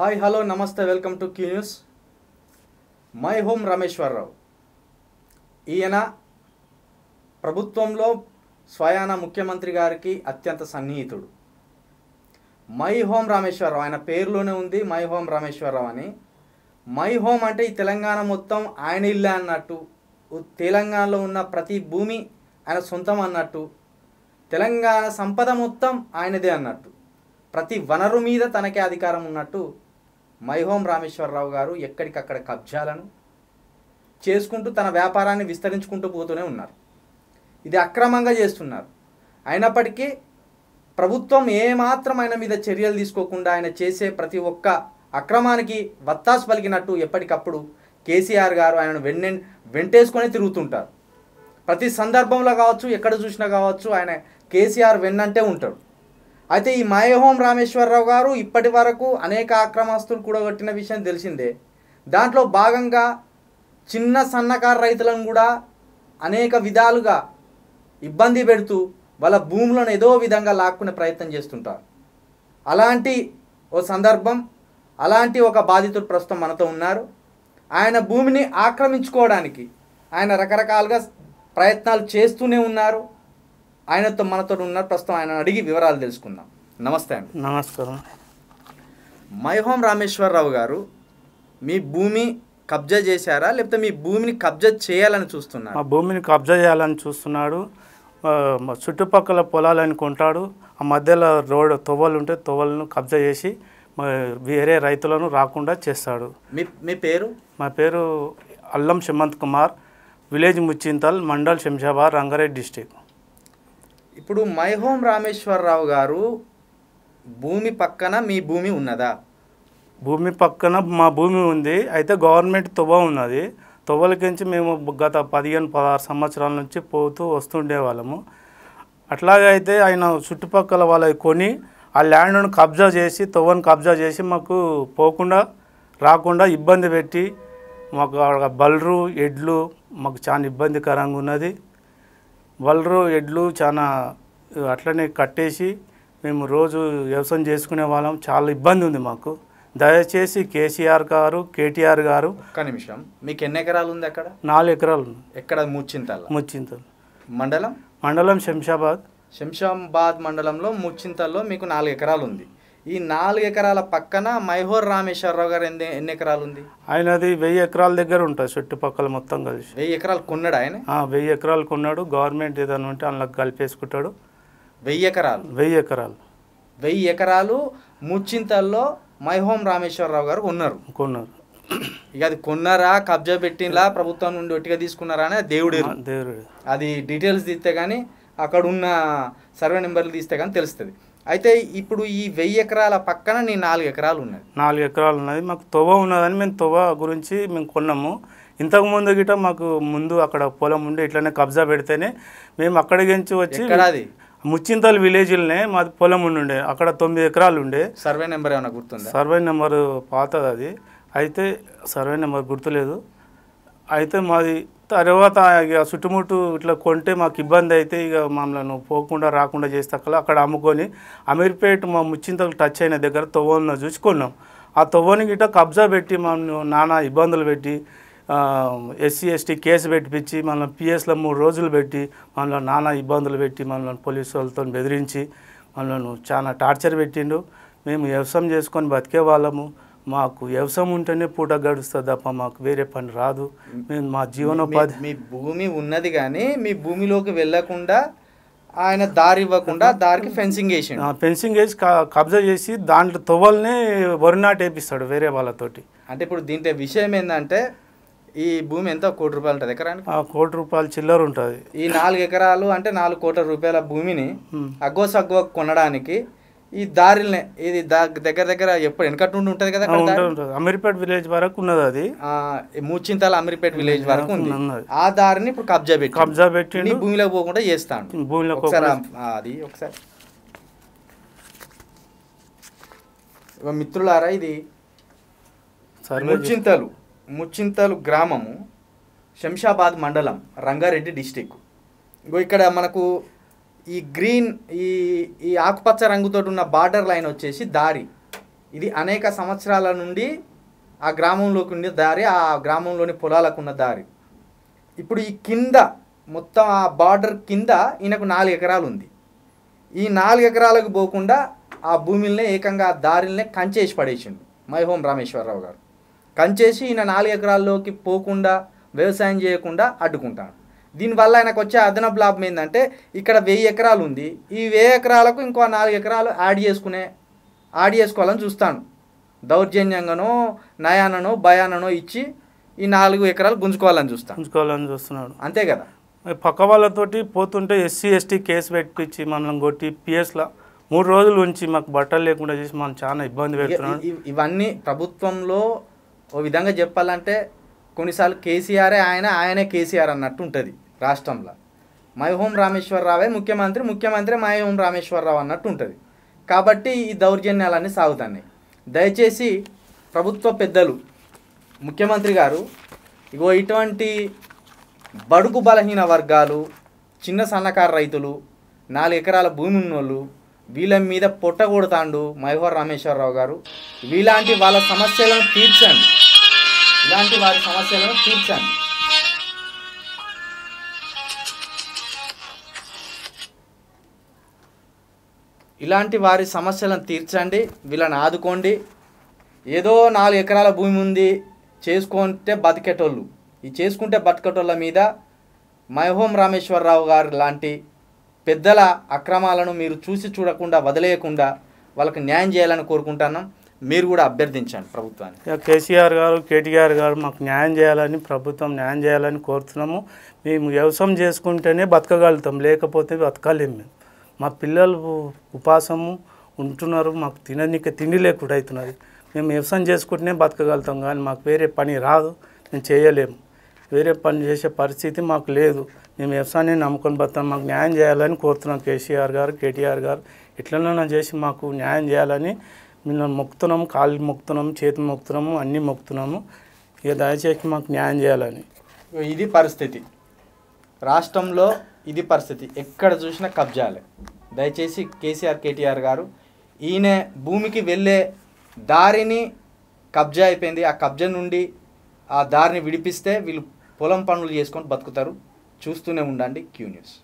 hi hello నమస్తే welcome to Q News My Home Rameshwar Rao ఈయన ప్రభుత్వంలో స్వయాన ముఖ్యమంత్రి గారికి అత్యంత సన్నిహితుడు మై హోమ్ రామేశ్వరరావు ఆయన పేరులోనే ఉంది మై హోమ్ రామేశ్వరరావు అని మై హోమ్ అంటే ఈ తెలంగాణ మొత్తం ఆయన ఇల్లే అన్నట్టు తెలంగాణలో ఉన్న ప్రతి భూమి ఆయన సొంతం అన్నట్టు తెలంగాణ సంపద మొత్తం ఆయనదే అన్నట్టు ప్రతి వనరు మీద తనకే అధికారం ఉన్నట్టు మైహోం రామేశ్వరరావు గారు ఎక్కడికక్కడ కబ్జాలను చేసుకుంటూ తన వ్యాపారాన్ని విస్తరించుకుంటూ పోతూనే ఉన్నారు ఇది అక్రమంగా చేస్తున్నారు అయినప్పటికీ ప్రభుత్వం ఏమాత్రం ఆయన మీద చర్యలు తీసుకోకుండా ఆయన చేసే ప్రతి ఒక్క అక్రమానికి వత్తాసు పలికినట్టు ఎప్పటికప్పుడు కేసీఆర్ గారు ఆయనను వెన్నె వెంటేసుకొని తిరుగుతుంటారు ప్రతి సందర్భంలో కావచ్చు ఎక్కడ చూసినా కావచ్చు ఆయన కేసీఆర్ వెన్నంటే ఉంటాడు అయితే ఈ మాయహోం రామేశ్వరరావు గారు ఇప్పటి వరకు అనేక అక్రమాస్తులు కూడగొట్టిన విషయం తెలిసిందే దాంట్లో భాగంగా చిన్న సన్నకారు రైతులను కూడా అనేక విధాలుగా ఇబ్బంది పెడుతూ వాళ్ళ భూములను ఏదో విధంగా లాక్కునే ప్రయత్నం చేస్తుంటారు అలాంటి ఓ సందర్భం అలాంటి ఒక బాధితుడు ప్రస్తుతం మనతో ఉన్నారు ఆయన భూమిని ఆక్రమించుకోవడానికి ఆయన రకరకాలుగా ప్రయత్నాలు చేస్తూనే ఉన్నారు ఆయనతో మనతో ఉన్న ప్రస్తుతం ఆయన అడిగి వివరాలు తెలుసుకుందాం నమస్తే అండి నమస్కారం మైహోం రామేశ్వరరావు గారు మీ భూమి కబ్జా చేశారా లేకపోతే మీ భూమిని కబ్జా చేయాలని చూస్తున్నారు మా భూమిని కబ్జా చేయాలని చూస్తున్నాడు చుట్టుపక్కల పొలాలు కొంటాడు ఆ మధ్యలో రోడ్ తొవ్వలు ఉంటే తొవ్వలను కబ్జా చేసి వేరే రైతులను రాకుండా చేస్తాడు మీ మీ పేరు మా పేరు అల్లం శమంత్ కుమార్ విలేజ్ ముచ్చింతల్ మండల్ శంషాబాద్ రంగారెడ్డి డిస్టిక్ ఇప్పుడు మై హోమ్ రామేశ్వరరావు గారు భూమి పక్కన మీ భూమి ఉన్నదా భూమి పక్కన మా భూమి ఉంది అయితే గవర్నమెంట్ తువ్వ ఉన్నది తువ్వలకించి మేము గత పదిహేను పదహారు సంవత్సరాల నుంచి పోతూ వస్తుండే వాళ్ళము అట్లాగైతే ఆయన చుట్టుపక్కల వాళ్ళ కొని ఆ ల్యాండ్ను కబ్జా చేసి తువ్వను కబ్జా చేసి మాకు పోకుండా రాకుండా ఇబ్బంది పెట్టి మాకు బల్రు ఎడ్లు మాకు చాలా ఇబ్బందికరంగా ఉన్నది వలరు ఎడ్లు చాలా అట్లనే కట్టేసి మేము రోజు వ్యవసాయం చేసుకునే వాళ్ళం చాలా ఇబ్బంది ఉంది మాకు దయచేసి కేసీఆర్ గారు కేటీఆర్ గారు ఒక్క నిమిషం మీకు ఎన్ని ఎకరాలు ఉంది అక్కడ నాలుగు ఎకరాలు ఉంది ఎక్కడ ముచ్చింతల్ ముచ్చింతలు మండలం మండలం శంషాబాద్ శంషాబాద్ మండలంలో ముచ్చింతల్లో మీకు నాలుగు ఎకరాలు ఉంది ఈ నాలుగు ఎకరాల పక్కన మైహోర్ రామేశ్వరరావు గారు ఎన్ని ఎన్ని ఎకరాలు ఉంది ఆయన అది వెయ్యి ఎకరాల దగ్గర ఉంటుంది చుట్టుపక్కల మొత్తం కలిసి వెయ్యి ఎకరాలు కొన్నాడు ఆయన వెయ్యి ఎకరాలు కొన్నాడు గవర్నమెంట్ ఏదైనా ఉంటే అందులో కలిపేసుకుంటాడు వెయ్యి ఎకరాలు వెయ్యి ఎకరాలు వెయ్యి ఎకరాలు ముచ్చింతల్లో మైహోం రామేశ్వరరావు గారు కొన్నారు కొన్నారు ఇక అది కొన్నారా కబ్జా పెట్టినలా ప్రభుత్వం నుండి ఒట్టిగా తీసుకున్నారా అనే దేవుడే దేవుడు అది డీటెయిల్స్ తీస్తే కానీ అక్కడ ఉన్న సర్వే నెంబర్లు తీస్తే కానీ తెలుస్తుంది అయితే ఇప్పుడు ఈ వెయ్యి ఎకరాల పక్కన నీ నాలుగు ఎకరాలు ఉన్నాయి నాలుగు ఎకరాలు ఉన్నది మాకు తొవ ఉన్నదని మేము తొవ గురించి మేము కొన్నాము ఇంతకు ముందు గిట మాకు ముందు అక్కడ పొలం ఉండి ఇట్లనే కబ్జా పెడితేనే మేము అక్కడి నుంచి వచ్చి ముచ్చింతల్ విలేజ్లోనే మాది పొలం ఉండి ఉండే అక్కడ తొమ్మిది ఎకరాలు ఉండే సర్వే నెంబర్ ఏమైనా గుర్తుంది సర్వే నెంబర్ పాతది అది అయితే సర్వే నెంబర్ గుర్తులేదు అయితే మాది తర్వాత ఇక చుట్టుముట్టు ఇట్లా కొంటే మాకు ఇబ్బంది అయితే ఇక మమ్మల్ని పోకుండా రాకుండా చేస్తాకలా అక్కడ అమ్ముకొని అమీర్పేట్ మా ముచ్చింతలు టచ్ అయిన దగ్గర తొవ్వను చూసుకున్నాం ఆ తొవ్వని గిట్ట కబ్జా పెట్టి మమ్మల్ని నానా ఇబ్బందులు పెట్టి ఎస్సీ ఎస్టీ కేసు పెట్టిపించి మమ్మల్ని పిఎస్లో మూడు రోజులు పెట్టి మమ్మల్ని నానా ఇబ్బందులు పెట్టి మనల్ని పోలీసు వాళ్ళతో బెదిరించి మమ్మల్ని చాలా టార్చర్ పెట్టిండు మేము వ్యవసాయం చేసుకొని బతికే వాళ్ళము మాకు వ్యవసాయం ఉంటేనే పూట గడుస్తుంది తప్ప మాకు వేరే పని రాదు మేము మా జీవనోపాధి మీ భూమి ఉన్నది కానీ మీ భూమిలోకి వెళ్ళకుండా ఆయన దారి ఇవ్వకుండా దారికి ఫెన్సింగ్ వేసి ఫెన్సింగ్ వేసి కబ్జా చేసి దాంట్లో తొవ్వల్ని వరి నాటేపిస్తాడు వేపిస్తాడు వేరే వాళ్ళతోటి అంటే ఇప్పుడు దీంట్లో విషయం ఏంటంటే ఈ భూమి ఎంత కోటి రూపాయలు ఉంటుంది ఎకరానికి కోటి రూపాయలు చిల్లర ఉంటుంది ఈ నాలుగు ఎకరాలు అంటే నాలుగు కోట్ల రూపాయల భూమిని అగ్గో సగ్గో కొనడానికి ఈ దారిల్నే ఇది దగ్గర దగ్గర ఎప్పుడు వెనకటి నుండి ఉంటుంది కదా అమీర్పేట్ విలేజ్ వరకు ఉన్నది అది ముచ్చింతల అమీర్పేట్ విలేజ్ వరకు ఉంది ఆ దారిని ఇప్పుడు కబ్జా పెట్టి కబ్జా పెట్టి భూమిలోకి పోకుండా చేస్తాను భూమిలో ఒకసారి అది ఒకసారి మిత్రులారా ఇది ముచ్చింతలు ముచ్చింతలు గ్రామము శంషాబాద్ మండలం రంగారెడ్డి డిస్టిక్ ఇక్కడ మనకు ఈ గ్రీన్ ఈ ఈ ఆకుపచ్చ రంగుతో ఉన్న బార్డర్ లైన్ వచ్చేసి దారి ఇది అనేక సంవత్సరాల నుండి ఆ గ్రామంలోకి ఉండే దారి ఆ గ్రామంలోని పొలాలకు ఉన్న దారి ఇప్పుడు ఈ కింద మొత్తం ఆ బార్డర్ కింద ఈయనకు నాలుగు ఎకరాలు ఉంది ఈ నాలుగు ఎకరాలకు పోకుండా ఆ భూమిల్నే ఏకంగా ఆ దారిల్నే కంచేసి పడేసిండు మైహోం రామేశ్వరరావు గారు కంచేసి ఈయన నాలుగు ఎకరాల్లోకి పోకుండా వ్యవసాయం చేయకుండా అడ్డుకుంటాడు దీనివల్ల ఆయనకు వచ్చే అదనపు లాభం ఏంటంటే ఇక్కడ వెయ్యి ఎకరాలు ఉంది ఈ వెయ్యి ఎకరాలకు ఇంకో నాలుగు ఎకరాలు యాడ్ చేసుకునే యాడ్ చేసుకోవాలని చూస్తాను దౌర్జన్యంగానో నయాననో భయాననో ఇచ్చి ఈ నాలుగు ఎకరాలు గుంజుకోవాలని చూస్తాను గుంజుకోవాలని చూస్తున్నాడు అంతే కదా పక్క వాళ్ళతోటి పోతుంటే ఎస్సీ ఎస్టీ కేసు పెట్టించి మనం కొట్టి పిఎస్లా మూడు రోజుల నుంచి మాకు బట్టలు లేకుండా చేసి మనం చాలా ఇబ్బంది పెడుతున్నాం ఇవన్నీ ప్రభుత్వంలో ఓ విధంగా చెప్పాలంటే కొన్నిసార్లు కేసీఆరే ఆయన ఆయనే కేసీఆర్ అన్నట్టు ఉంటుంది రాష్ట్రంలో మైహోం రామేశ్వరరావే ముఖ్యమంత్రి ముఖ్యమంత్రి మైహోం రామేశ్వరరావు అన్నట్టు ఉంటుంది కాబట్టి ఈ దౌర్జన్యాలన్నీ సాగుతున్నాయి దయచేసి ప్రభుత్వ పెద్దలు ముఖ్యమంత్రి గారు ఇగో ఇటువంటి బడుగు బలహీన వర్గాలు చిన్న సన్నకారు రైతులు నాలుగు ఎకరాల భూమి ఉన్నోళ్ళు వీళ్ళ మీద పొట్ట కొడతాండు మైహోర్ రామేశ్వరరావు గారు వీలాంటి వాళ్ళ సమస్యలను తీర్చండి ఇలాంటి వారి సమస్యలను తీర్చండి ఇలాంటి వారి సమస్యలను తీర్చండి వీళ్ళని ఆదుకోండి ఏదో నాలుగు ఎకరాల భూమి ఉంది చేసుకుంటే బతికేటోళ్ళు ఈ చేసుకుంటే బతికేటోళ్ళ మీద మైహోం రామేశ్వరరావు గారు లాంటి పెద్దల అక్రమాలను మీరు చూసి చూడకుండా వదిలేయకుండా వాళ్ళకి న్యాయం చేయాలని కోరుకుంటున్నాం మీరు కూడా అభ్యర్థించండి ప్రభుత్వాన్ని కేసీఆర్ గారు కేటీఆర్ గారు మాకు న్యాయం చేయాలని ప్రభుత్వం న్యాయం చేయాలని కోరుతున్నాము మేము వ్యవసాయం చేసుకుంటేనే బతకగలుగుతాం లేకపోతే బతకలేము మేము మా పిల్లలు ఉపాసము ఉంటున్నారు మాకు తిననీక తిండి లేకుండా అవుతున్నది మేము వ్యవసాయం చేసుకుంటేనే బతకగలుగుతాం కానీ మాకు వేరే పని రాదు మేము చేయలేము వేరే పని చేసే పరిస్థితి మాకు లేదు మేము వ్యవసాయాన్ని నమ్ముకొని బతాం మాకు న్యాయం చేయాలని కోరుతున్నాం కేసీఆర్ గారు కేటీఆర్ గారు ఎట్లనైనా చేసి మాకు న్యాయం చేయాలని మిమ్మల్ని మొక్కుతున్నాము కాళ్ళు మొక్కుతున్నాము చేతులు మొక్కుతున్నాము అన్నీ మొక్కుతున్నాము ఇక దయచేసి మాకు న్యాయం చేయాలని ఇది పరిస్థితి రాష్ట్రంలో ఇది పరిస్థితి ఎక్కడ చూసినా కబ్జాలే దయచేసి కేసీఆర్ కేటీఆర్ గారు ఈయన భూమికి వెళ్ళే దారిని కబ్జా అయిపోయింది ఆ కబ్జా నుండి ఆ దారిని విడిపిస్తే వీళ్ళు పొలం పనులు చేసుకొని బతుకుతారు చూస్తూనే ఉండండి క్యూ న్యూస్